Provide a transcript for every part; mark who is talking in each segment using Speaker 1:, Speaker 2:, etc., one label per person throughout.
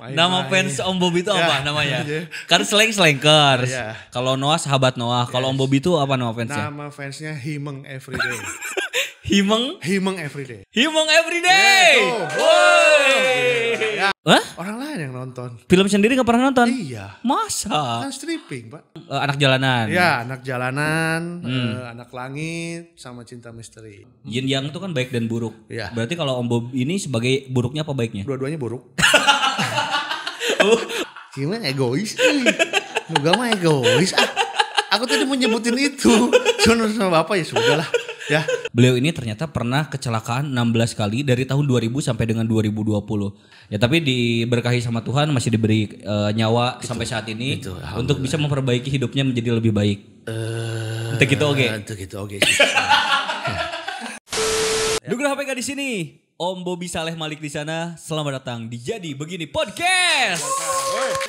Speaker 1: Main, Nama main. fans Om Bobby itu ya. apa yeah. namanya? Ya. Karena slang slangkers. Yeah.
Speaker 2: Kalau Noah sahabat Noah. Kalau yes. Om Bobby itu apa nama fansnya?
Speaker 1: Nama fansnya Himeng Everyday.
Speaker 2: Himeng?
Speaker 1: Himeng Everyday. Himeng Everyday. Yeah, Hah? Orang lain yang nonton.
Speaker 2: Film sendiri gak pernah nonton? Iya.
Speaker 1: Masa? Kan stripping, Pak.
Speaker 2: Uh, anak jalanan. Iya, anak jalanan, hmm. uh,
Speaker 1: anak langit sama cinta misteri.
Speaker 2: Yin Yang itu kan baik dan buruk. Iya. Berarti kalau Om Bob ini sebagai buruknya apa baiknya? Dua-duanya buruk. Gimana egois nih. Nuga mah egois ah.
Speaker 1: Aku tadi mau nyebutin itu. Cuma sama bapak ya sudah lah,
Speaker 2: Ya. Beliau ini ternyata pernah kecelakaan 16 kali dari tahun 2000 sampai dengan 2020. Ya tapi diberkahi sama Tuhan masih diberi uh, nyawa itu, sampai saat ini itu, untuk bisa memperbaiki hidupnya menjadi lebih baik. Uh, untuk itu oke. Okay. Untuk itu oke. Okay. Dugra HPK di sini. Om Bobby Saleh Malik di sana. Selamat datang di Jadi Begini Podcast.
Speaker 3: Aduh,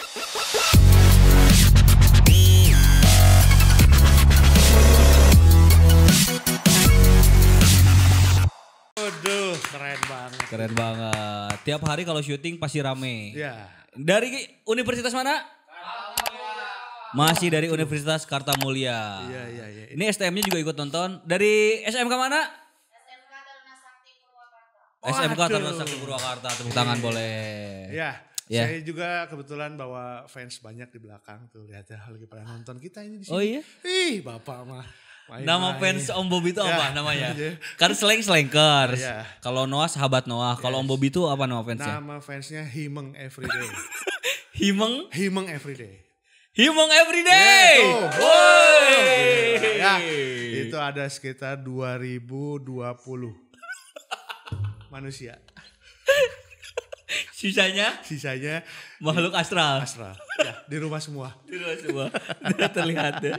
Speaker 2: keren banget. Keren banget. Tiap hari kalau syuting pasti rame. Iya. Dari universitas mana? Masih dari Universitas Kartamulia. Iya, iya, iya. Ini STM-nya juga ikut nonton. Dari SMK mana? SMK Taman Sakti Purwakarta tepuk tangan yeah. boleh. Iya. Yeah. Saya
Speaker 1: juga kebetulan bawa fans banyak di belakang tuh lihat ya lagi pada nonton kita ini di sini. Oh iya. Ih, Bapak mah Main, Nama main. fans Om Bobby itu apa iya. namanya? Iya. kan Karena slang slankers. Yeah.
Speaker 2: Kalau Noah sahabat Noah. Yes. Kalau Om Bobby itu apa nama fansnya?
Speaker 1: Nama fansnya Himeng Everyday. Himeng? Himeng Everyday. Himeng Everyday. Yeah, itu. Woi. Yeah. itu ada sekitar 2020 manusia. Sisanya? Sisanya
Speaker 2: makhluk astral. Astral.
Speaker 1: Ya, di rumah semua. Di rumah semua. terlihat ya.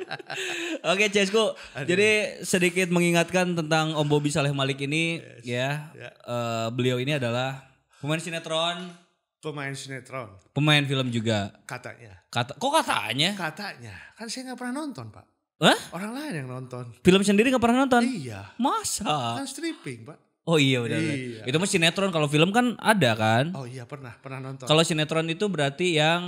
Speaker 2: Oke, Cesco Jadi sedikit mengingatkan tentang Om Bobi Saleh Malik ini yes. ya. ya. Uh, beliau ini adalah pemain sinetron Pemain sinetron. Pemain film juga. Katanya. Kata, kok
Speaker 1: katanya? Katanya. Kan saya nggak pernah nonton pak. Hah? Orang lain yang nonton.
Speaker 2: Film sendiri nggak pernah nonton? Iya.
Speaker 1: Masa? Kan stripping pak.
Speaker 2: Oh iya udah. Iya. Itu mah sinetron kalau film kan ada kan? Oh iya
Speaker 1: pernah, pernah nonton. Kalau
Speaker 2: sinetron itu berarti yang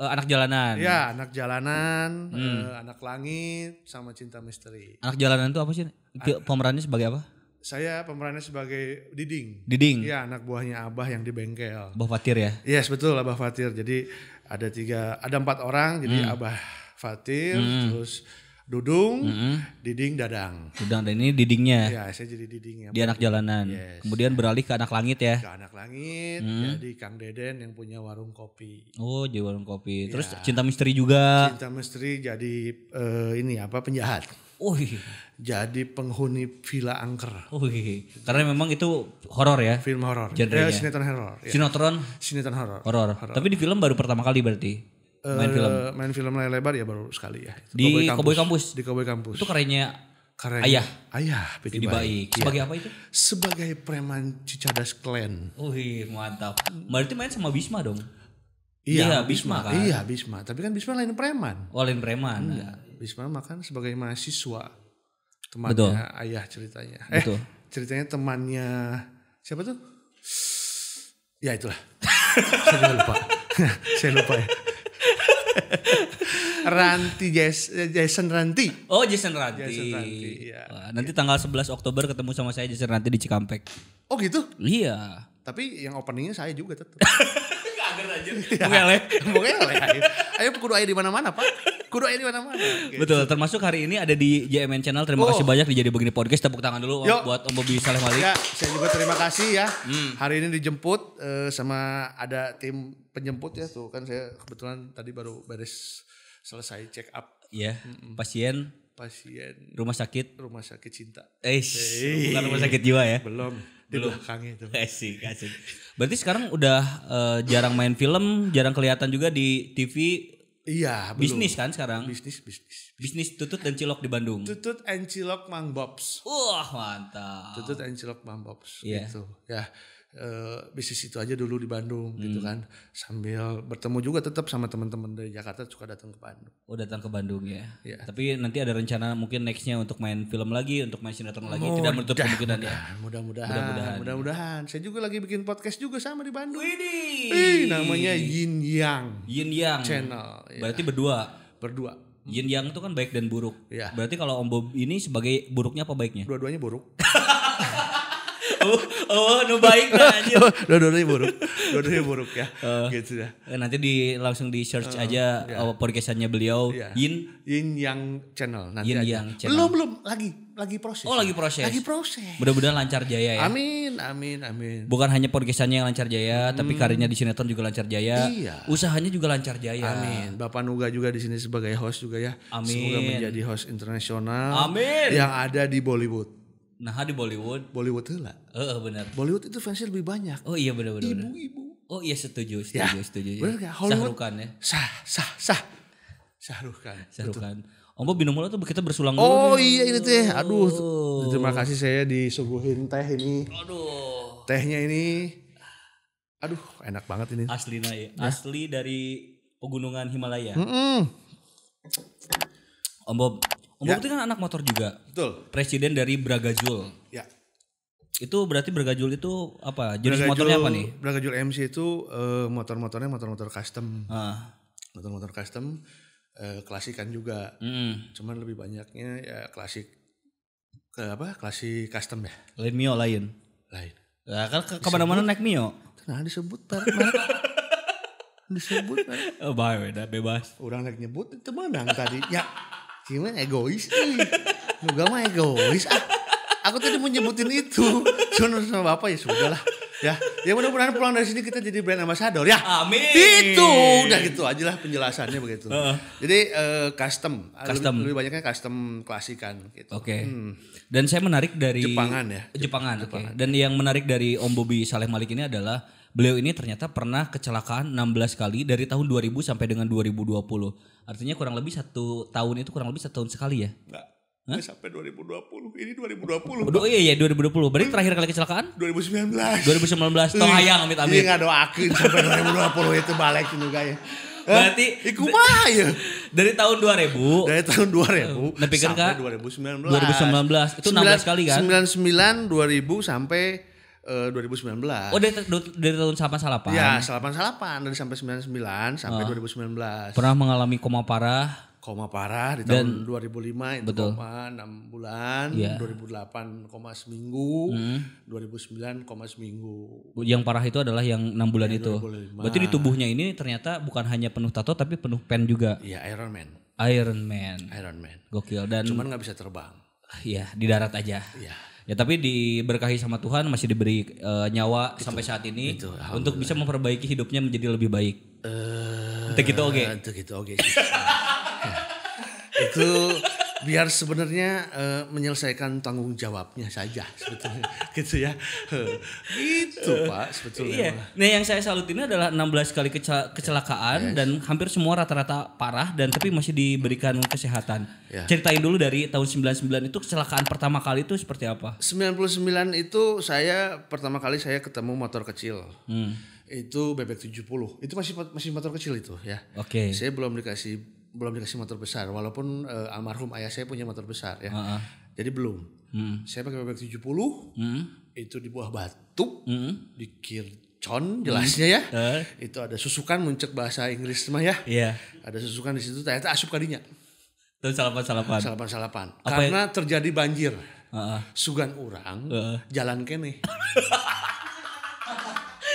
Speaker 2: uh, anak jalanan. Iya, anak jalanan, hmm. uh,
Speaker 1: anak langit sama cinta misteri.
Speaker 2: Anak jalanan itu apa sih? Itu pemerannya sebagai apa?
Speaker 1: Saya pemerannya sebagai Diding. Diding. Iya, anak buahnya Abah yang di bengkel. Abah Fatir ya? Yes, betul Abah Fatir. Jadi ada tiga, ada empat orang. Jadi hmm. Abah Fatir, hmm. terus Dudung, mm -hmm. Diding, Dadang.
Speaker 2: Dudang dan ini Didingnya. Iya, saya jadi Didingnya. Di anak jalanan. Yes. Kemudian beralih ke anak langit ya. Ke anak langit, mm.
Speaker 1: jadi Kang Deden yang punya warung kopi.
Speaker 2: Oh, jadi warung kopi. Ya. Terus cinta misteri juga. Cinta
Speaker 1: misteri jadi uh, ini apa penjahat. Oh, jadi penghuni villa angker. Oh,
Speaker 2: karena memang itu horor ya. Film horor. Genrenya. Eh, sinetron horor. Ya. Sinetron.
Speaker 1: Sinetron horor. Horor.
Speaker 2: Tapi di film baru pertama kali berarti. Eh, main film
Speaker 1: main film layar lebar ya baru sekali ya di Cowboy Kampus.
Speaker 2: Kampus di Cowboy Kampus itu kerennya Keren. Ayah. Ayah Pidi, Pidi Baik. Baik. Iya. Sebagai apa itu? Sebagai preman Cicadas Clan. Wih mantap. Berarti main sama Bisma dong?
Speaker 1: Iya, ya, Bisma, Bisma kan? Iya Bisma. Tapi kan Bisma lain preman. Oh lain preman. Hmm. Bisma makan sebagai mahasiswa. Temannya Betul. ayah ceritanya. Eh, Betul. ceritanya temannya siapa tuh? Ya itulah. Saya lupa.
Speaker 2: Saya lupa ya. Ranti Jason Ranti. Oh, Jason Ranti. Jason Ranti. Ya. Wah, nanti tanggal 11 Oktober ketemu sama saya Jason Ranti di Cikampek. Oh, gitu? Iya.
Speaker 1: Tapi yang openingnya saya juga tetap. ada aja.
Speaker 2: Ya. Mungkin
Speaker 1: Ayo pukul air di mana-mana, Pak kudu ini mana-mana. Betul,
Speaker 2: termasuk hari ini ada di JMN Channel. Terima oh. kasih banyak di Begini Podcast. Tepuk tangan dulu Yo. buat Om Bobi Saleh Malik. Ya,
Speaker 1: saya juga terima kasih ya. Hmm. Hari ini dijemput uh, sama ada tim penjemput ya. Tuh kan saya kebetulan tadi baru beres selesai check up. ya yeah. pasien pasien rumah sakit rumah sakit cinta eh bukan rumah sakit jiwa ya belum di belum. belakangnya itu
Speaker 2: asik asik berarti sekarang udah uh, jarang main film jarang kelihatan juga di TV Iya, belum. Bisnis kan sekarang? Bisnis, bisnis. Bisnis Bisnis tutut dan cilok di Bandung. Tutut and cilok Mang Bobs. Wah, mantap. Tutut and cilok
Speaker 1: Mang Bobs. Yeah. Gitu. Ya. Eh, bisnis itu aja dulu di Bandung gitu hmm. gitu kan sambil
Speaker 2: bertemu juga tetap sama teman-teman dari Jakarta suka datang ke Bandung oh datang ke Bandung ya Ya tapi nanti ada rencana mungkin nextnya untuk main film lagi untuk main sinetron lagi mudah, tidak menutup kemungkinan ya? mudah, ya mudah-mudahan mudah-mudahan
Speaker 1: mudah-mudahan saya juga lagi bikin podcast juga sama di Bandung ini namanya
Speaker 2: Yin Yang Yin Yang channel ya. berarti berdua berdua Yin Yang itu kan baik dan buruk. Ya. Berarti kalau Om Bob ini sebagai buruknya apa baiknya? Dua-duanya buruk. oh, oh nu baik nah anjir. Oh, dua-duanya buruk. Dua-duanya buruk ya. Oh. gitu ya. Nanti di langsung di search oh, aja yeah. podcastannya beliau yeah. Yin Yin Yang channel nanti Yin aja. Yang channel. Belum
Speaker 1: belum lagi lagi proses.
Speaker 2: Oh, lagi ya. proses. Lagi proses. Mudah-mudahan lancar jaya ya.
Speaker 1: Amin, amin, amin.
Speaker 2: Bukan hanya podcastannya yang lancar jaya, hmm. tapi karirnya di sinetron juga lancar jaya. Iya. Usahanya juga lancar jaya. Amin. Bapak Nuga juga di sini sebagai host juga ya. Amin. Semoga menjadi
Speaker 1: host internasional. Amin. Yang ada di Bollywood.
Speaker 2: Nah di Bollywood. Bollywood lah. Eh uh, benar. Bollywood itu fansnya lebih banyak. Oh iya benar benar. Ibu-ibu. Oh iya setuju setuju ya, setuju. Iya. Benar ya. Hollywood. Sahrukan ya. Sah sah sah. Sahrukan. Sahrukan. Om Bob minum
Speaker 1: tuh kita bersulang dulu. Oh iya ini teh. Aduh. Oh. Terima kasih saya disuguhin teh ini. Aduh. Tehnya ini. Aduh enak banget ini. Asli nah, ya.
Speaker 2: Asli dari pegunungan Himalaya. Mm -mm. Om Bob, Om ya. kan anak motor juga. Betul. Presiden dari Braga Bragajul. Ya. Itu berarti Braga Bragajul itu apa? Jenis Bragajul, motornya apa nih?
Speaker 1: Braga Bragajul MC itu uh, motor-motornya motor-motor custom. Ah. Motor-motor custom uh, eh, klasikan juga. Mm. Cuman lebih banyaknya ya klasik ke apa? Klasik custom ya.
Speaker 2: Lain Mio lain. Lain. Nah, kan
Speaker 1: ke kemana-mana
Speaker 2: naik Mio. Nah disebut merek
Speaker 1: nah. disebut merek. Oh, bye, udah bebas. Orang naik nyebut itu mana tadi? Ya gimana egois nih. Nuga mah egois ah. Aku tadi mau nyebutin itu. Cuma sama bapak ya sudah lah Ya, ya mudah-mudahan pulang dari sini kita jadi brand ambassador ya. Amin. Itu udah gitu aja lah penjelasannya begitu. Uh. Jadi uh, eh, custom, custom. Lebih, lebih banyaknya custom klasikan gitu. Oke. Okay. Hmm.
Speaker 2: Dan saya menarik dari Jepangan ya. Jepangan. Jepangan. Okay. Dan yang menarik dari Om Bobi Saleh Malik ini adalah beliau ini ternyata pernah kecelakaan 16 kali dari tahun 2000 sampai dengan 2020 Artinya kurang lebih satu tahun itu kurang lebih satu tahun sekali ya? Enggak. Hah? Ini sampai
Speaker 1: 2020. Ini 2020. Oh, iya iya 2020. Berarti hmm. terakhir kali kecelakaan? 2019. 2019. Tong hayang amit amit. Iya gak doakin sampai 2020 itu balik juga ya.
Speaker 2: Berarti iku mah ya. Dari tahun 2000. Dari tahun 2000 nah, Sampai 2019. 2019 itu 19, 16 kali kan?
Speaker 1: 99 2000 sampai 2019.
Speaker 2: Eh, oh dari, dari tahun salapan salapan. Ya salapan salapan dari sampai
Speaker 1: 99 sampai uh, ah. 2019. Pernah
Speaker 2: mengalami koma parah. Koma parah di Dan, tahun
Speaker 1: 2005 itu betul. koma 6 bulan, yeah. Ya. 2008 koma seminggu, hmm. 2009 koma seminggu.
Speaker 2: Yang parah itu adalah yang 6 bulan ya, itu. 2005. Berarti di tubuhnya ini ternyata bukan hanya penuh tato tapi penuh pen juga. Iya Iron Man. Iron Man. Iron Man. Gokil dan cuman nggak bisa terbang. Iya, di darat aja. Iya Ya tapi diberkahi sama Tuhan masih diberi uh, nyawa itu, sampai saat ini itu, untuk bisa memperbaiki hidupnya menjadi lebih baik. Uh, untuk itu oke.
Speaker 1: Okay. Itu oke. Okay.
Speaker 2: Ya. itu
Speaker 1: biar sebenarnya uh, menyelesaikan tanggung jawabnya saja sebetulnya gitu ya itu uh, eh, pak sebetulnya iya.
Speaker 2: nah yang saya salut ini adalah 16 kali kecelakaan yes. dan hampir semua rata-rata parah dan tapi masih diberikan kesehatan yeah. ceritain dulu dari tahun 99 itu kecelakaan pertama kali itu seperti apa
Speaker 1: 99 itu saya pertama kali saya ketemu motor kecil hmm. itu bebek 70 itu masih masih motor kecil itu ya oke okay. saya belum dikasih belum dikasih motor besar walaupun uh, almarhum ayah saya punya motor besar ya. Uh -huh. Jadi belum. Hmm. Saya pakai bebek tujuh puluh hmm. Itu di buah batu. Hmm. Di Kircon jelasnya ya. Uh. Itu ada susukan muncak bahasa Inggris mah ya. Yeah. Ada susukan di situ ternyata asup kadinya.
Speaker 2: Terus salapan-salapan. Salapan-salapan. Ya? Karena
Speaker 1: yang... terjadi banjir. Uh -huh. Sugan
Speaker 2: orang uh -huh.
Speaker 1: jalan kene.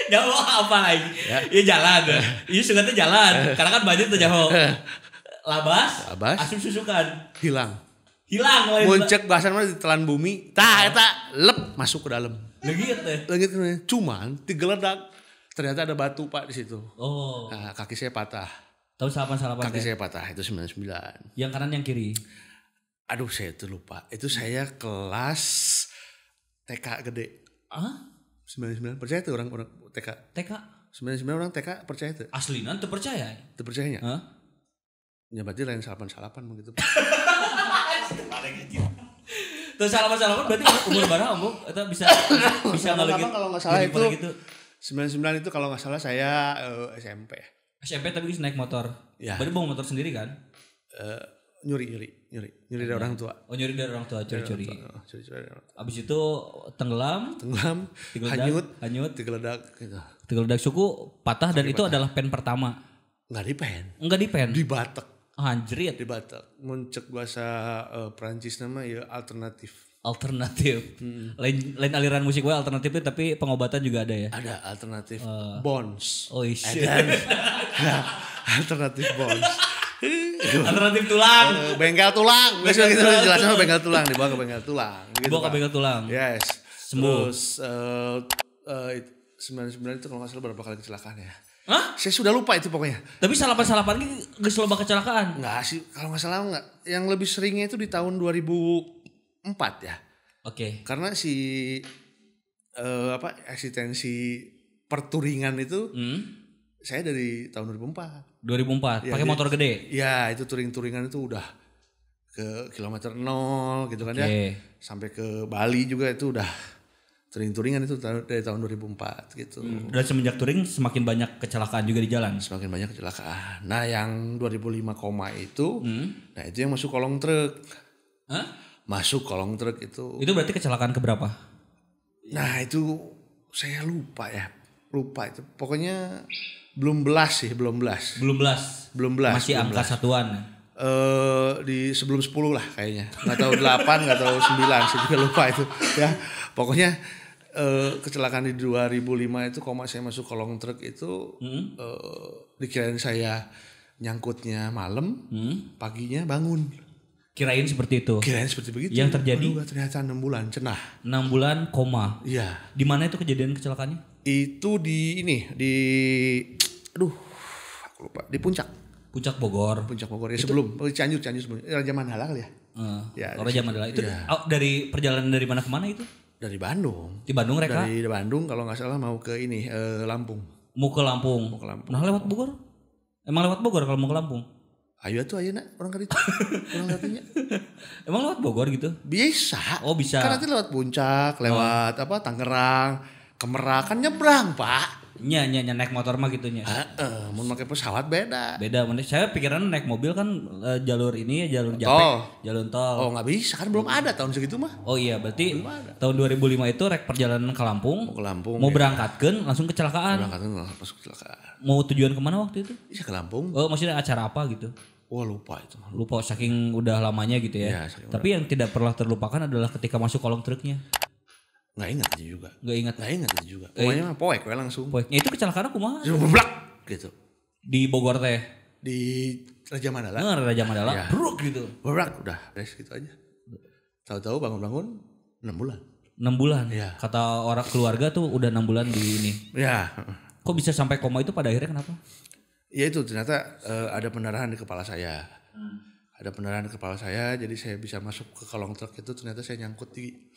Speaker 2: Nyawa apa lagi? Ya, ya jalan. Eh. Iya sebenarnya jalan. Karena kan banjir tuh jauh labas, labas. asup susukan
Speaker 1: hilang hilang muncak bahasan di ditelan bumi tak eta lep masuk ke dalam legit teh legit eh. cuman ledak ternyata ada batu pak di situ oh nah, kaki saya patah tahu siapa salah kaki saya patah itu sembilan sembilan yang kanan yang kiri aduh saya itu lupa itu saya kelas TK gede ah sembilan sembilan percaya tuh orang orang TK TK sembilan sembilan orang TK percaya tuh aslinan tuh percaya tuh percayanya huh? Ya berarti lain salapan-salapan begitu.
Speaker 2: Terus salapan-salapan berarti umur berapa om? Atau bisa
Speaker 1: bisa lagi? Gitu, kalau nggak salah itu gitu. 99 itu kalau nggak salah saya uh, eh, SMP ya.
Speaker 2: SMP tapi bisa naik motor. Ya. Berarti bawa motor sendiri kan? Uh, nyuri nyuri nyuri nyuri dari orang tua oh nyuri dari orang tua curi curi curi curi abis itu tenggelam tenggelam hanyut hanyut tigeledak gitu. suku patah dan itu adalah pen pertama nggak di pen nggak di pen di batek Anjrit. Iya, Di Batak. Muncek bahasa
Speaker 1: uh, Perancis nama ya alternatif. Alternatif. Hmm. Lain,
Speaker 2: lain aliran musik gue alternatifnya tapi pengobatan juga ada ya? Ada alternatif uh. Eh. bonds. Oh iya. nah, alternatif bones. alternatif tulang. Uh, bengkel tulang. Biasanya kita tulang. jelasin bengkel tulang. Dibawa ke bengkel tulang. Gitu, Dibawa ke bengkel
Speaker 1: tulang. Yes. Sembuh. Terus uh, uh, 99 itu kalau nggak salah berapa kali kecelakaan ya? Hah? Saya sudah lupa itu pokoknya. Tapi salapan-salapan ini gak lomba kecelakaan? Enggak sih, kalau nggak salah enggak. Yang lebih seringnya itu di tahun 2004 ya. Oke. Okay. Karena si uh, apa eksistensi perturingan itu hmm? saya dari tahun 2004.
Speaker 2: 2004. Ya, Pakai motor gede.
Speaker 1: Ya, itu touring turingan itu udah ke kilometer nol gitu okay. kan ya. Sampai ke Bali juga itu udah touring touringan itu dari tahun 2004 gitu. Hmm. Dan
Speaker 2: semenjak touring semakin banyak kecelakaan juga di jalan.
Speaker 1: Semakin banyak kecelakaan. Nah yang 2005 koma itu, hmm. nah itu yang masuk kolong truk. Hah? Masuk kolong truk itu. Itu berarti kecelakaan keberapa? Nah itu saya lupa ya, lupa itu. Pokoknya belum belas sih, belum belas. Belum belas. Belum belas. Masih belum angka belas. satuan. Eh di sebelum 10 lah kayaknya. Nggak tahu delapan, nggak tahu 9, saya juga lupa itu. Ya, pokoknya uh, kecelakaan di 2005 itu koma saya masuk kolong truk itu hmm? uh, dikirain saya nyangkutnya malam, hmm? paginya bangun. Kirain
Speaker 2: seperti itu. Kirain seperti begitu. Yang terjadi Aduh, ternyata enam bulan cenah. enam bulan koma. Iya. Di mana itu kejadian kecelakaannya? Itu di ini di aduh aku lupa di puncak. Puncak Bogor. Puncak Bogor ya itu, sebelum
Speaker 1: oh, Cianjur Cianjur sebelum Raja Mandala kali ya.
Speaker 2: Uh, ya Raja Mandala itu ya. oh, dari perjalanan dari mana ke mana itu? Dari Bandung. Di Bandung mereka? Dari Bandung kalau nggak salah mau ke ini eh, Lampung. Mau ke Lampung. Mau ke Lampung. Nah lewat Bogor? Emang lewat Bogor kalau mau ke Lampung? Ayo tuh ayo nak
Speaker 1: orang kali orang katanya.
Speaker 2: Emang lewat Bogor gitu? Bisa. Oh bisa. Karena nanti lewat Puncak, lewat oh. apa Tangerang, Kemerakan, kan nyebrang pak. Nya, nya, nya naik motor mah gitunya. Heeh, uh, mau pakai pesawat beda. Beda, mana saya pikiran naik mobil kan uh, jalur ini jalur jalan tol. jalur tol. Oh, nggak bisa kan belum ada tahun segitu mah. Oh iya, berarti belum ada. tahun 2005 itu rek perjalanan ke Lampung. Mau ke Lampung. Mau ya. kan langsung kecelakaan. Berangkat kan langsung kecelakaan. Mau tujuan kemana waktu itu? Iya ke Lampung. Oh, maksudnya acara apa gitu? Wah oh, lupa itu. Lupa saking udah lamanya gitu ya. ya Tapi yang tidak pernah terlupakan adalah ketika masuk kolong truknya. Nggak ingat juga. Nggak ingat. Nggak ingat juga. Pokoknya mah poek gue langsung. Poeknya itu kecelakaan aku mah. Blak gitu. Di Bogor teh. Di Raja Mandala. Nah, Raja Mandala. Ya. Bruk gitu. Blak udah beres gitu aja. Tahu-tahu bangun-bangun 6 bulan. 6 bulan. Ya. Kata orang keluarga tuh udah 6 bulan di ini. Ya. Kok bisa sampai koma itu pada akhirnya kenapa?
Speaker 1: Ya itu ternyata uh, ada pendarahan di kepala saya. Hmm. Ada pendarahan di kepala saya jadi saya bisa masuk ke kolong truk itu ternyata saya nyangkut di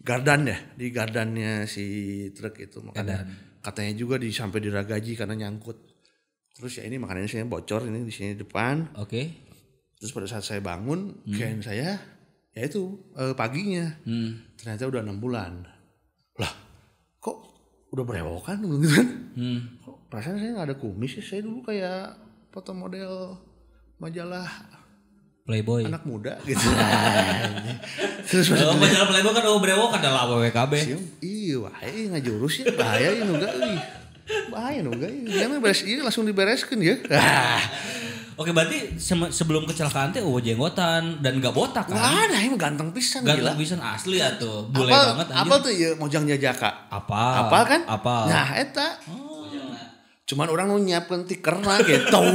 Speaker 1: gardan ya di gardannya si truk itu makanya katanya juga di sampai diragaji karena nyangkut terus ya ini makanannya saya bocor ini di sini depan oke okay. terus pada saat saya bangun hmm. kain saya ya itu eh, paginya hmm. ternyata udah enam bulan lah kok udah berewokan belum gitu kan hmm. kok perasaan saya nggak ada kumis sih saya dulu kayak foto model majalah
Speaker 2: Playboy. Anak muda gitu. Terus Kalau pacaran Playboy kan udah oh, brewok, kan dalam WKB.
Speaker 1: Iya, wae ngajurus ya bahaya ini enggak euy. Bahaya ini. enggak. Yang beres
Speaker 2: ini iya, langsung dibereskan ya. Oke berarti sebelum kecelakaan teh uwo jenggotan dan gak botak kan? Wah ada yang ganteng pisan Ganteng pisan asli ya tuh. Bule apal, banget anjir. Apal tuh
Speaker 1: ya mojang jajaka. Apa? Apa kan? Apa? Nah
Speaker 2: eta. Oh. Cuman orang nu nyiapkeun tikerna gitu.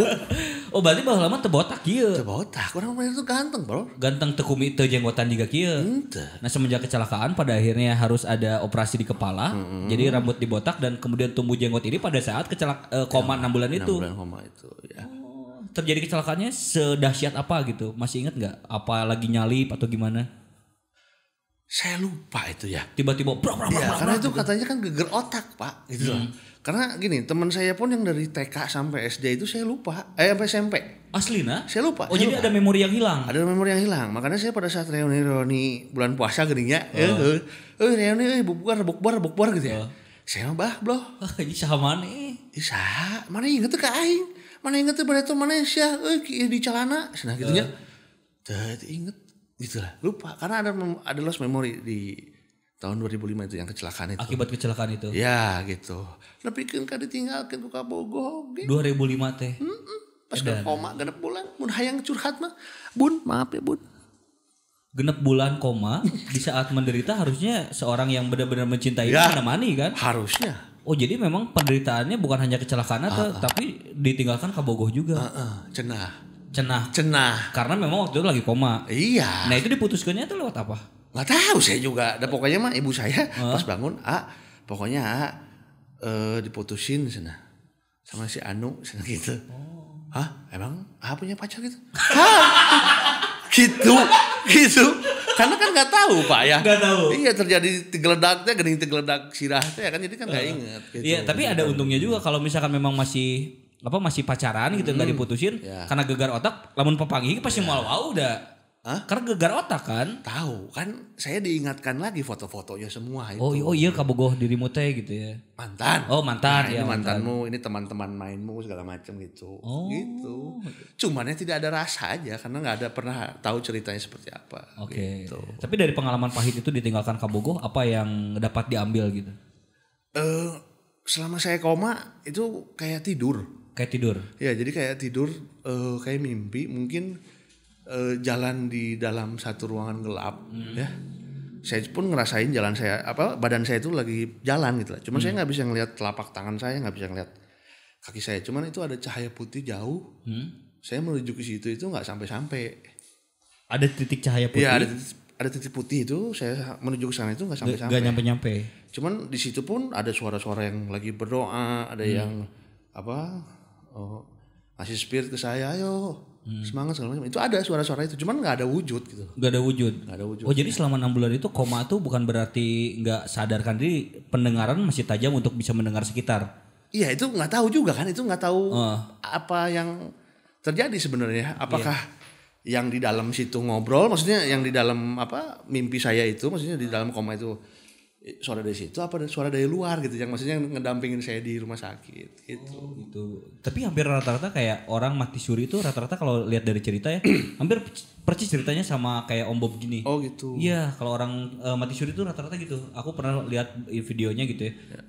Speaker 2: Oh berarti bahwa lama tebotak kieu. Iya. Tebotak.
Speaker 1: Orang main itu ganteng,
Speaker 2: Bro. Ganteng tekumi teu jenggotan kia. kieu. Iya. Nah, semenjak kecelakaan pada akhirnya harus ada operasi di kepala. Mm-hmm. Jadi rambut dibotak dan kemudian tumbuh jenggot ini pada saat kecelak eh, koma ya, 6 bulan itu. 6 bulan koma itu, ya. Oh, terjadi kecelakaannya sedahsyat apa gitu? Masih ingat nggak? Apa lagi nyalip atau gimana? Saya
Speaker 1: lupa itu ya.
Speaker 2: Tiba-tiba bro, bro, bro, ya, karena itu
Speaker 1: gitu. katanya kan geger otak, Pak, gitu hmm. loh karena gini, teman saya pun yang dari TK sampai SD itu saya lupa, eh sampai SMP. Asli nah? Saya lupa. Oh saya jadi lupa. ada
Speaker 2: memori yang hilang. Ada
Speaker 1: memori yang hilang. Makanya saya pada saat reuni-reuni bulan puasa gerinya, ya, oh. eh oh. eh reuni eh bukbar bukbar bukbar gitu ya. Oh. Saya mah bah bloh. Ini sama nih. Isa, mana inget tuh ke aing? Mana inget tuh pada tuh Malaysia, eh di celana, sana gitunya. Uh. Eh. Tuh inget gitu lah, lupa karena ada ada loss memori di tahun 2005
Speaker 2: itu yang kecelakaan itu. Akibat kecelakaan itu. Ya gitu.
Speaker 1: Lebih kan ditinggalkan ke kabogoh. Gitu.
Speaker 2: 2005 teh. Mm
Speaker 1: -mm. Pas ke koma genep bulan, mun hayang curhat mah. Bun,
Speaker 2: maaf ya bun. Genep bulan koma di saat menderita harusnya seorang yang benar-benar mencintai ya, menemani kan? Harusnya. Oh jadi memang penderitaannya bukan hanya kecelakaan uh, uh. tapi ditinggalkan kabogoh juga. Uh, uh. Cenah. Cenah. Cenah. Karena memang waktu itu lagi koma. Iya. Nah itu diputuskannya itu lewat apa? nggak tahu saya juga. ada eh. pokoknya mah ibu saya huh?
Speaker 1: Eh. pas bangun, ah pokoknya ah, eh, diputusin sana sama si Anu sana gitu. Oh. Hah? Emang ah punya pacar gitu? Hah?
Speaker 2: gitu, gitu. Karena kan nggak tahu pak ya. Nggak tahu. Iya terjadi tegeledaknya, gering tegeledak sirahnya
Speaker 1: kan jadi kan nggak uh, eh. inget. Gitu. Iya tapi ada
Speaker 2: kan untungnya juga kalau misalkan memang masih apa masih pacaran gitu nggak hmm. diputusin ya. karena gegar otak lamun pepanggi pasti ya. mau udah Hah? Karena gegar otak kan? Tahu kan saya diingatkan lagi foto-fotonya semua itu. Oh, oh iya kabogoh dirimu teh gitu ya. Mantan. Oh, mantan nah, ya. Ini iya, mantanmu,
Speaker 1: ini teman-teman mainmu segala macam gitu. Oh. Gitu. Cuman ya tidak ada rasa aja karena nggak ada pernah tahu ceritanya seperti apa.
Speaker 2: Oke. Okay. Gitu. Tapi dari pengalaman pahit itu ditinggalkan kabogoh apa yang dapat diambil gitu?
Speaker 1: Eh uh, selama saya koma itu kayak tidur. Kayak tidur. Ya, jadi kayak tidur uh, kayak mimpi mungkin uh, jalan di dalam satu ruangan gelap hmm. ya saya pun ngerasain jalan saya apa badan saya itu lagi jalan gitu lah cuman hmm. saya nggak bisa ngelihat telapak tangan saya nggak bisa ngelihat kaki saya cuman itu ada cahaya putih jauh hmm. saya menuju ke situ itu nggak sampai-sampai
Speaker 2: ada titik cahaya iya, putih ya, ada
Speaker 1: titik, ada titik putih itu saya menuju ke sana itu nggak sampai-sampai nggak nyampe-nyampe cuman di situ pun ada suara-suara yang lagi berdoa ada hmm. yang apa oh, ngasih spirit ke saya ayo hmm. semangat segala macam itu ada suara-suara itu cuman nggak
Speaker 2: ada wujud gitu nggak ada wujud gak ada wujud oh jadi selama enam bulan itu koma tuh bukan berarti nggak sadarkan diri pendengaran masih tajam untuk bisa mendengar sekitar
Speaker 1: iya itu nggak tahu juga kan itu nggak tahu uh. apa yang terjadi
Speaker 2: sebenarnya iya. apakah yeah. yang di dalam situ
Speaker 1: ngobrol maksudnya yang di dalam apa mimpi saya itu maksudnya di dalam koma itu Eh, suara dari situ apa suara dari luar gitu yang maksudnya ngedampingin saya di rumah sakit gitu. Oh, gitu.
Speaker 2: Tapi hampir rata-rata kayak orang mati suri itu rata-rata kalau lihat dari cerita ya hampir percis ceritanya sama kayak Om Bob gini. Oh gitu. Iya, kalau orang uh, mati suri itu rata-rata gitu. Aku pernah lihat videonya gitu ya. ya.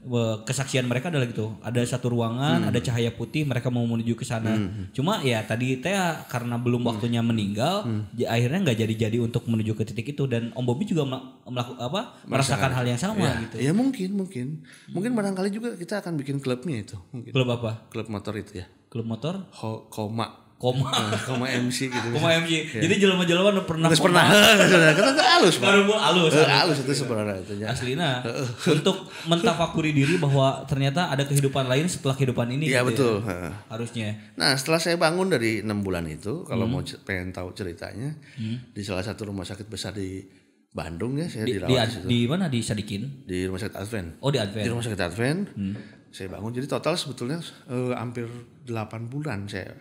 Speaker 2: Kesaksian mereka adalah gitu. Ada satu ruangan, hmm. ada cahaya putih, mereka mau menuju ke sana. Hmm. Cuma ya tadi teh karena belum hmm. waktunya meninggal, hmm. Ya akhirnya nggak jadi-jadi untuk menuju ke titik itu dan Om Bobi juga melakukan apa? merasakan hal yang sama ya, gitu. Ya mungkin, mungkin. Mungkin barangkali juga kita akan bikin klubnya itu. Mungkin. Klub apa? Klub motor itu ya. Klub motor? Ho, koma. Koma. Nah, koma MC gitu. Koma MC. Ya. Jadi jelema-jelema udah pernah. Udah pernah. Kata tuh halus. Baru mau eh, halus. Halus itu sebenarnya itu. Ya. Aslina. Eh, eh. untuk mentafakuri diri bahwa ternyata ada kehidupan lain setelah kehidupan ini. Iya gitu ya. betul. Ya. Harusnya.
Speaker 1: Nah setelah saya bangun dari enam bulan itu, kalau hmm. mau pengen tahu ceritanya, hmm. di salah satu rumah sakit besar di Bandung ya saya di, dirawat di, Di
Speaker 2: mana di Sadikin? Di
Speaker 1: rumah sakit Advent. Oh di Advent. Di rumah sakit Advent. Hmm. Saya bangun jadi total sebetulnya eh, hampir 8 bulan saya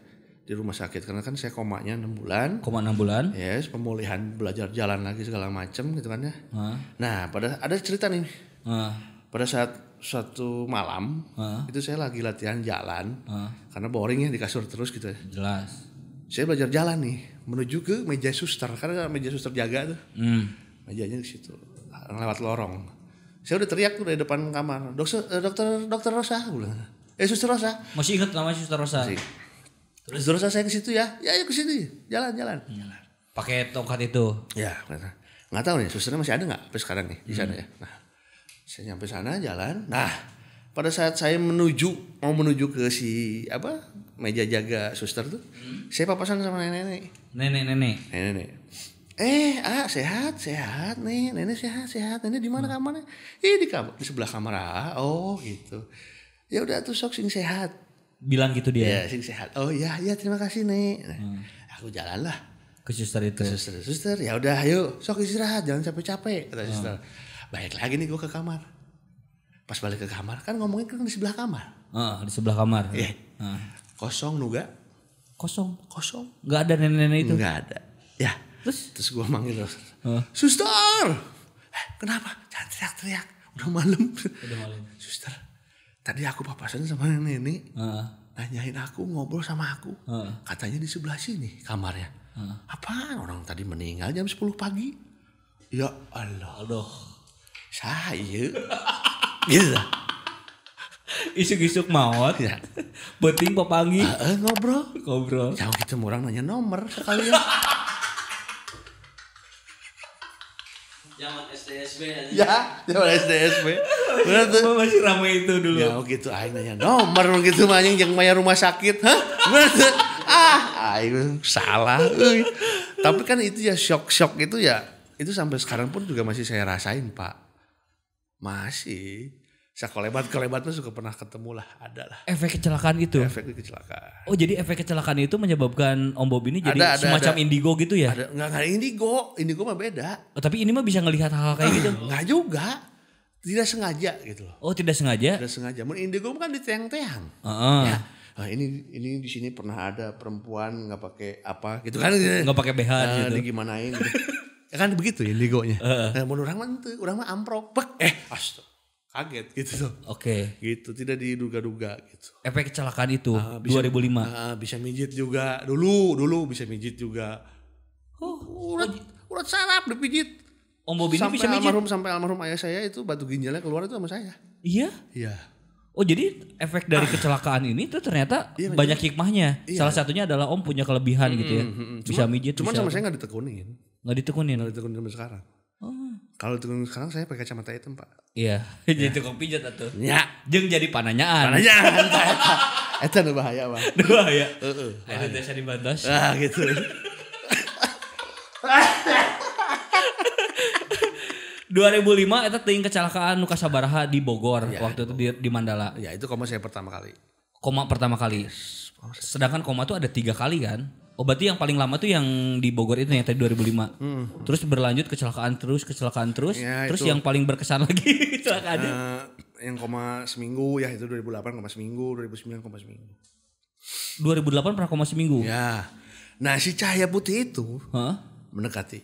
Speaker 1: di rumah sakit karena kan saya komanya enam bulan. Koma enam bulan? Yes, pemulihan belajar jalan lagi segala macam gitu kan ya. hmm. Nah, pada ada cerita nih. hmm. Pada saat suatu malam hmm. itu saya lagi latihan jalan karena boring ya di kasur terus gitu. Ya. Jelas. Saya belajar jalan nih menuju ke meja suster karena meja suster jaga tuh. Hmm mejanya di situ lewat lorong saya udah teriak tuh dari depan kamar dokter eh, dokter dokter Rosa bilang eh suster Rosa masih ingat nama suster Rosa masih. terus Rosa saya ke situ ya ya ayo ya, ke situ ya. jalan jalan jalan pakai tongkat itu ya nggak tahu nih susternya masih ada nggak sampai sekarang nih di sana ya hmm. nah saya nyampe sana jalan nah pada saat saya menuju mau menuju ke si apa meja jaga suster tuh hmm. saya papasan sama nenek nenek
Speaker 2: nenek nenek nenek, nenek
Speaker 1: eh ah sehat sehat nih nenek sehat sehat nenek di mana hmm. kamarnya ih di kamar di sebelah kamar ah oh gitu ya udah tuh sok sing sehat bilang gitu dia ya sing sehat oh ya ya terima kasih nih. Nah, hmm. aku jalan lah ke suster itu ke suster suster ya udah ayo sok istirahat jangan capek capek kata hmm. suster Baik lagi nih gua ke kamar pas balik ke kamar kan ngomongin kan di sebelah kamar ah di sebelah kamar ya ah. kosong nuga kosong kosong Gak ada nenek-nenek itu Gak ada ya Terus? Terus gue manggil huh? Suster! Eh, kenapa? Jangan teriak-teriak. Udah malam. Udah malam. Suster, tadi aku papasan sama nenek. Uh. Nanyain aku, ngobrol sama aku. Uh. Katanya di sebelah sini kamarnya. Uh. Apaan? Orang tadi meninggal jam 10 pagi. Ya Allah. Aduh. Saya.
Speaker 2: gitu Isuk-isuk mawat. Ya. Beting papangi. Uh, uh, ngobrol. Ngobrol. Jauh kita gitu, orang nanya nomor ya. Zaman SDSB aja. Ya. ya, zaman SDSB. Benar tuh.
Speaker 1: masih ramai itu dulu. Ya, oh gitu aing nanya nomor gitu mah anjing yang bayar rumah sakit. Hah? Benar tuh. Ah, aing salah Tapi kan itu ya shock-shock itu ya itu sampai sekarang pun juga masih saya rasain, Pak. Masih. Saya kolebat, kolebat tuh suka pernah ketemu lah, ada lah.
Speaker 2: Efek kecelakaan gitu? Efek kecelakaan. Oh jadi efek kecelakaan itu menyebabkan Om Bob ini jadi ada, ada, semacam ada. indigo gitu ya? Ada, enggak, enggak
Speaker 1: indigo, indigo mah beda. Oh,
Speaker 2: tapi ini mah bisa ngelihat hal-hal kayak gitu? Enggak juga.
Speaker 1: Tidak sengaja gitu loh. Oh tidak sengaja? Tidak sengaja. Men indigo kan di teang-teang. Uh -uh. Ya, nah, ini ini di sini pernah ada perempuan nggak pakai apa gitu kan nggak pakai BH nah, gitu. ini gitu. Ya kan begitu ya indigonya. Uh. Nah, menurut orang mah orang mah amprok. Eh, astaga kaget gitu tuh. Oke. Okay. Gitu, tidak diduga-duga gitu.
Speaker 2: Efek kecelakaan itu uh, bisa, 2005. Uh,
Speaker 1: ah, bisa mijit juga. Dulu, dulu bisa mijit juga. Oh, urat, oh, urat saraf dipijit. Om
Speaker 2: Bobi ini bisa mijit. Almarhum,
Speaker 1: sampai almarhum ayah saya itu batu ginjalnya keluar itu sama saya.
Speaker 2: Iya? Iya. Oh jadi efek dari kecelakaan ini tuh ternyata iya, banyak iya. hikmahnya. Iya. Salah satunya adalah om punya kelebihan -hmm. gitu ya. Bisa cuman, mijit. Cuman bisa sama saya
Speaker 1: gak ditekunin. Gak ditekunin? Gak ditekunin sampai sekarang. Kalau tukang sekarang saya pakai kacamata hitam pak. Iya,
Speaker 2: ya. jadi tukang pijat atau? Ya. Jeng jadi pananyaan. Pananyaan. Itu nu bahaya pak. Nu bahaya. Itu desa di desa Ah gitu. Dua ribu lima itu ting kecelakaan Nuka Sabaraha di Bogor ya, waktu itu di, di Mandala. Ya itu koma saya pertama kali. Koma pertama kali. Yes, Sedangkan koma itu ada tiga kali kan? Oh berarti yang paling lama tuh yang di Bogor itu yang tadi 2005. Hmm. Terus berlanjut kecelakaan terus, kecelakaan terus. Ya, terus itu. yang paling berkesan lagi kecelakaan.
Speaker 1: Uh, yang koma seminggu ya itu 2008 koma seminggu, 2009 koma seminggu.
Speaker 2: 2008 pernah koma seminggu? Ya. Nah si cahaya putih itu huh? mendekati.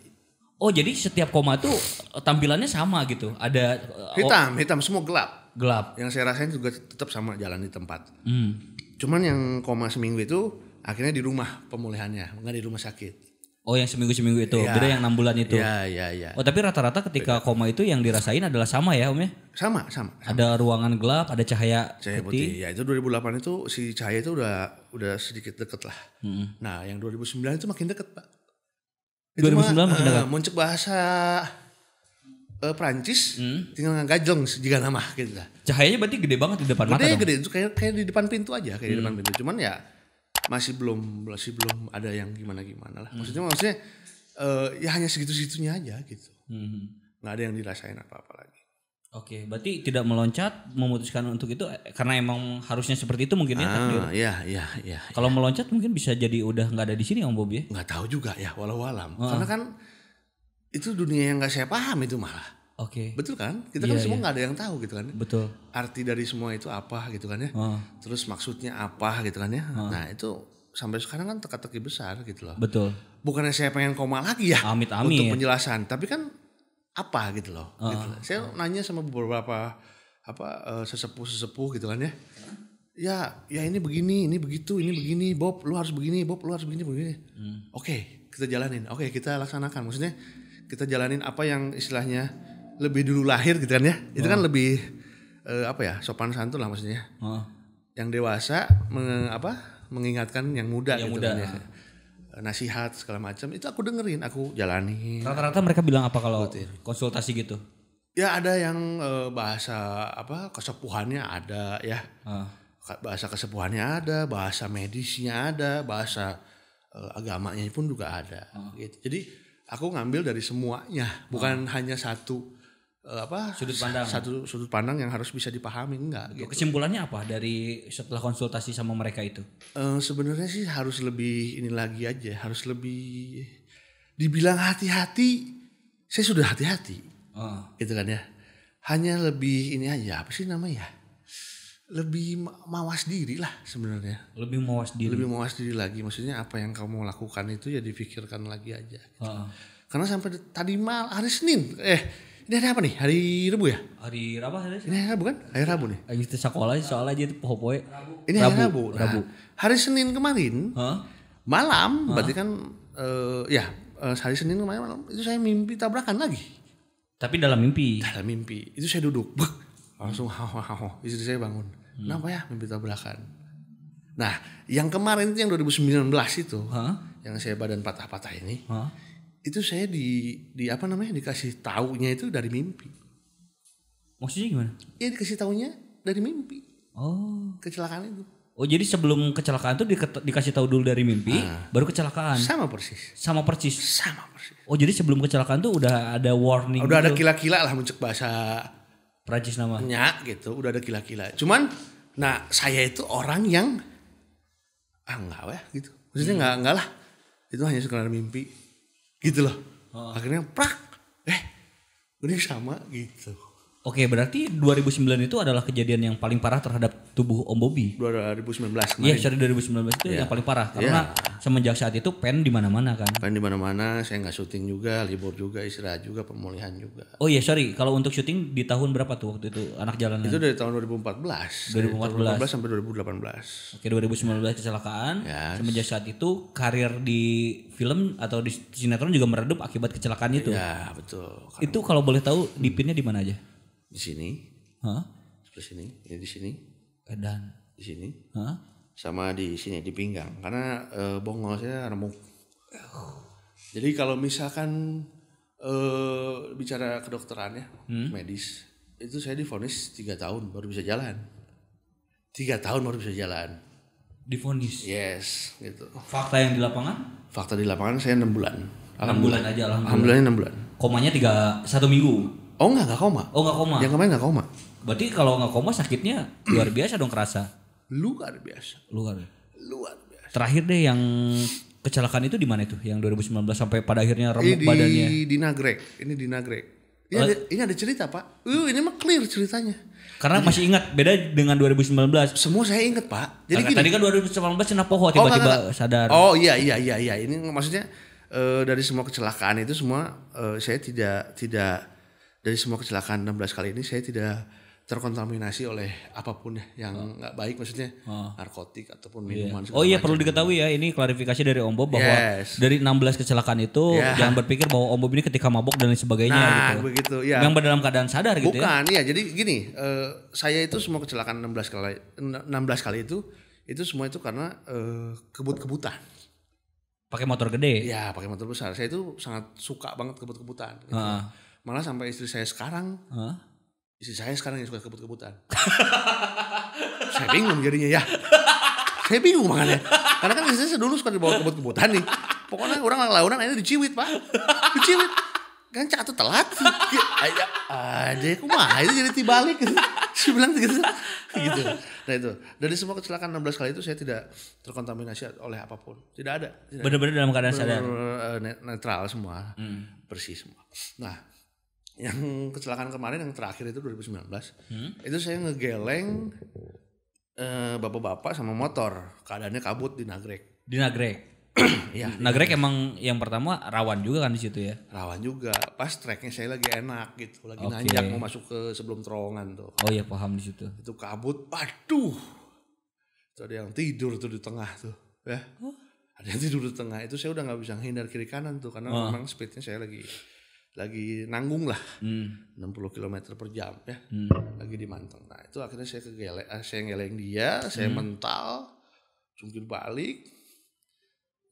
Speaker 2: Oh jadi setiap koma tuh eh, tampilannya sama gitu? Ada eh, hitam, hitam semua gelap. Gelap. Yang saya rasain juga tetap sama jalan di tempat. Hmm. Cuman yang
Speaker 1: koma seminggu itu akhirnya di rumah pemulihannya nggak di rumah sakit
Speaker 2: Oh yang seminggu-seminggu itu, ya. beda yang enam bulan itu. ya ya ya Oh tapi rata-rata ketika beda. koma itu yang dirasain adalah sama ya Om ya? Sama, sama. sama. Ada ruangan gelap, ada cahaya, cahaya putih. putih. Ya
Speaker 1: itu 2008 itu si cahaya itu udah udah sedikit deket lah. Hmm. Nah yang 2009 itu makin deket Pak.
Speaker 2: Itu 2009 mah, makin eh, dekat? Uh,
Speaker 1: muncul bahasa uh, Perancis, hmm. tinggal ngagajeng jika nama gitu lah.
Speaker 2: Cahayanya berarti gede banget di depan gede, mata Gede, gede.
Speaker 1: Itu kayak, kayak di depan pintu aja, kayak hmm. di depan mm. pintu. Cuman ya masih belum masih belum ada yang gimana gimana lah. Maksudnya hmm. maksudnya uh, ya hanya segitu-segitunya aja gitu.
Speaker 2: Hmm. Nggak ada yang dirasain apa-apa lagi. Oke, berarti tidak meloncat memutuskan untuk itu eh, karena emang harusnya seperti itu mungkin ya ah, takdir. ya iya, iya, Kalau ya. meloncat mungkin bisa jadi udah nggak ada di sini Om Bobi ya? Nggak tahu juga ya, walau alam. Uh -uh. Karena kan
Speaker 1: itu dunia yang nggak saya paham itu malah.
Speaker 2: Oke. Okay. Betul kan? Kita yeah, kan iya, semua iya. nggak
Speaker 1: yeah. ada yang tahu gitu kan. Ya. Betul. Arti dari semua itu apa gitu kan ya. Uh. Terus maksudnya apa gitu kan ya. Uh. Nah itu sampai sekarang kan teka-teki besar gitu loh. Betul. Bukannya saya pengen koma lagi ya.
Speaker 2: Amit amit. Untuk
Speaker 1: penjelasan. Tapi kan apa gitu loh. Uh. Gitu. Saya uh. nanya sama beberapa apa uh, sesepuh-sesepuh gitu kan ya. Ya, ya ini begini, ini begitu, ini begini, Bob, lu harus begini, Bob, lu harus begini, begini. Hmm. Oke, okay, kita jalanin. Oke, okay, kita laksanakan. Maksudnya kita jalanin apa yang istilahnya lebih dulu lahir gitu kan ya. Itu kan oh. lebih uh, apa ya? sopan santun lah maksudnya. Oh. Yang dewasa meng, apa? mengingatkan yang muda yang gitu muda. kan ya. Eh, nasihat segala macam itu aku dengerin, aku
Speaker 2: jalani. Rata-rata mereka bilang apa kalau Betul. konsultasi gitu?
Speaker 1: Ya ada yang uh, bahasa apa? kesepuhannya ada ya. Oh. Bahasa kesepuhannya ada, bahasa medisnya ada, bahasa uh, agamanya pun juga ada oh. gitu. Jadi aku ngambil dari semuanya, bukan oh. hanya satu Eh, apa sudut pandang satu sudut pandang yang
Speaker 2: harus bisa dipahami enggak gitu. kesimpulannya apa dari setelah konsultasi sama mereka itu
Speaker 1: uh, sebenarnya sih harus lebih ini lagi aja harus lebih dibilang hati-hati saya sudah hati-hati uh. gitu kan ya hanya lebih ini aja apa sih namanya ya? lebih mawas diri lah sebenarnya lebih mawas diri lebih mawas diri lagi maksudnya apa yang kamu lakukan itu ya dipikirkan lagi aja gitu. Ah. karena sampai tadi mal hari Senin eh ini hari apa nih? Hari Rabu ya? Hari Rabu Hari Ini hari Rabu kan? Hari iya. Rabu nih. Lagi kita sekolah soalnya aja itu pohopoe. Ini hari Rabu. Rabu. Nah, Rabu. Hari Senin kemarin huh? malam huh? berarti kan uh, ya eh, hari Senin kemarin malam itu saya mimpi tabrakan lagi. Tapi dalam mimpi. Dalam mimpi. Itu saya duduk. Buk. Langsung hawa hawa. Istri saya bangun. Hmm. Kenapa ya mimpi tabrakan? Nah, yang kemarin itu yang 2019 itu, huh? yang saya badan patah-patah ini, huh? itu saya di di apa namanya dikasih taunya itu dari mimpi maksudnya gimana ya dikasih taunya dari mimpi oh kecelakaan itu
Speaker 2: Oh jadi sebelum kecelakaan tuh di, dikasih tahu dulu dari mimpi, ah. baru kecelakaan. Sama persis. Sama persis. Sama persis. Oh jadi sebelum kecelakaan tuh udah ada warning. Udah gitu. ada
Speaker 1: kila-kila lah muncul bahasa Prancis nyak gitu, udah ada kila-kila. Cuman, nah saya itu orang yang ah enggak ya gitu. Maksudnya hmm. enggak lah. Itu hanya sekedar mimpi gitu loh. Oh. Akhirnya prak, eh, ini sama gitu. Oke, berarti
Speaker 2: 2009 itu adalah kejadian yang paling parah terhadap tubuh Om Bobby. 2019 iya, kemarin. Iya, sorry 2019 itu yeah. yang paling parah karena yeah. semenjak saat itu pen di mana-mana kan. Pen di mana-mana, saya nggak syuting juga, libur juga, istirahat juga, pemulihan juga. Oh iya, sorry. Kalau untuk syuting di tahun berapa tuh waktu itu anak jalanan? Itu dari tahun 2014. 2014, 2014 sampai 2018. Oke, 2019 kecelakaan. Yes. Ya. Semenjak saat itu karir di film atau di sinetron juga meredup akibat kecelakaan itu. Iya, betul. Karena itu kalau boleh tahu dipinnya di mana aja? di sini Hah? sebelah sini ini di sini dan di sini Hah? sama di
Speaker 1: sini di pinggang karena e, eh, bongol saya remuk jadi kalau misalkan e, bicara kedokteran ya hmm? medis itu saya difonis tiga tahun baru bisa jalan tiga tahun baru bisa jalan difonis yes gitu fakta yang di lapangan fakta di lapangan saya enam bulan enam bulan aja alhamdulillah enam bulan komanya tiga
Speaker 2: satu minggu Oh enggak, enggak koma. Oh enggak koma. Yang kemarin enggak koma. Berarti kalau enggak koma sakitnya luar biasa dong kerasa. Luar biasa. Luar. Luar biasa. Terakhir deh yang kecelakaan itu di mana itu? Yang 2019 sampai pada akhirnya remuk ini di, badannya. Di Nagrek. Ini di Nagrek. Ini, oh. ada,
Speaker 1: ini ada cerita pak. Uh, ini mah clear ceritanya.
Speaker 2: Karena masih ingat beda dengan 2019. Semua saya ingat pak. Jadi gini. Tadi kan 2019 cina poho oh, tiba-tiba oh, sadar. Oh iya iya
Speaker 1: iya iya. Ini maksudnya uh, dari semua kecelakaan itu semua uh, saya tidak tidak dari semua kecelakaan 16 kali ini saya tidak terkontaminasi oleh apapun ya yang oh. nggak oh. baik maksudnya oh. narkotik ataupun iya. minuman. Yeah. Oh iya macam. perlu
Speaker 2: diketahui ya ini klarifikasi dari Om Bob bahwa yes. dari 16 kecelakaan itu yeah. jangan berpikir bahwa Om Bob ini ketika mabuk dan lain sebagainya nah, gitu. begitu ya. Yang dalam keadaan sadar Bukan, gitu ya. Bukan
Speaker 1: ya jadi gini uh, saya itu semua kecelakaan 16 kali 16 kali itu itu semua itu karena uh, kebut-kebutan. Pakai motor gede. Ya pakai motor besar. Saya itu sangat suka banget kebut-kebutan. Gitu. Uh -huh malah sampai istri saya sekarang huh? istri saya sekarang yang suka kebut-kebutan saya bingung jadinya ya saya bingung makanya karena kan istri saya dulu suka dibawa kebut-kebutan nih pokoknya orang launan akhirnya diciwit pak diciwit kan cak tuh telat aja aja mah itu jadi tibalik gitu saya bilang gitu gitu nah itu dari semua kecelakaan 16 kali itu saya tidak terkontaminasi oleh apapun tidak ada benar-benar dalam keadaan sadar eh, netral semua hmm. bersih semua nah yang kecelakaan kemarin yang terakhir itu 2019 hmm? itu saya ngegeleng eh, bapak-bapak eh, sama motor keadaannya kabut di nagrek
Speaker 2: di nagrek ya nagrek ya. emang yang pertama rawan juga kan di situ ya
Speaker 1: rawan juga pas treknya saya lagi enak gitu lagi okay. nanjak mau
Speaker 2: masuk ke sebelum terowongan tuh oh iya paham di situ itu
Speaker 1: kabut aduh itu ada yang tidur tuh di tengah tuh ya ada yang tidur di tengah itu saya udah nggak bisa hindar kiri kanan tuh karena oh. memang speednya saya lagi lagi nanggung lah hmm. 60 km per jam ya hmm. lagi di Manteng nah itu akhirnya saya kegele, eh, saya ngeleng dia saya hmm. mental cungkil balik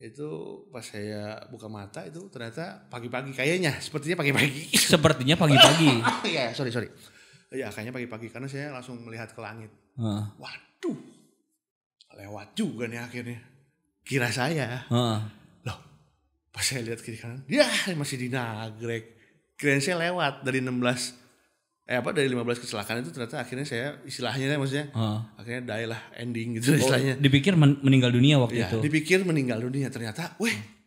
Speaker 1: itu pas saya buka mata itu ternyata pagi-pagi kayaknya sepertinya pagi-pagi sepertinya pagi-pagi ya sorry sorry ya kayaknya pagi-pagi karena saya langsung melihat ke langit uh. waduh lewat juga nih akhirnya kira saya
Speaker 2: uh. loh
Speaker 1: pas saya lihat kiri kanan dia ya, masih di nagrek Grense lewat dari 16 eh apa dari 15 kecelakaan itu ternyata akhirnya saya istilahnya kan maksudnya uh. akhirnya die lah ending gitu oh,
Speaker 2: dipikir men meninggal dunia waktu ya, itu
Speaker 1: dipikir meninggal dunia ternyata weh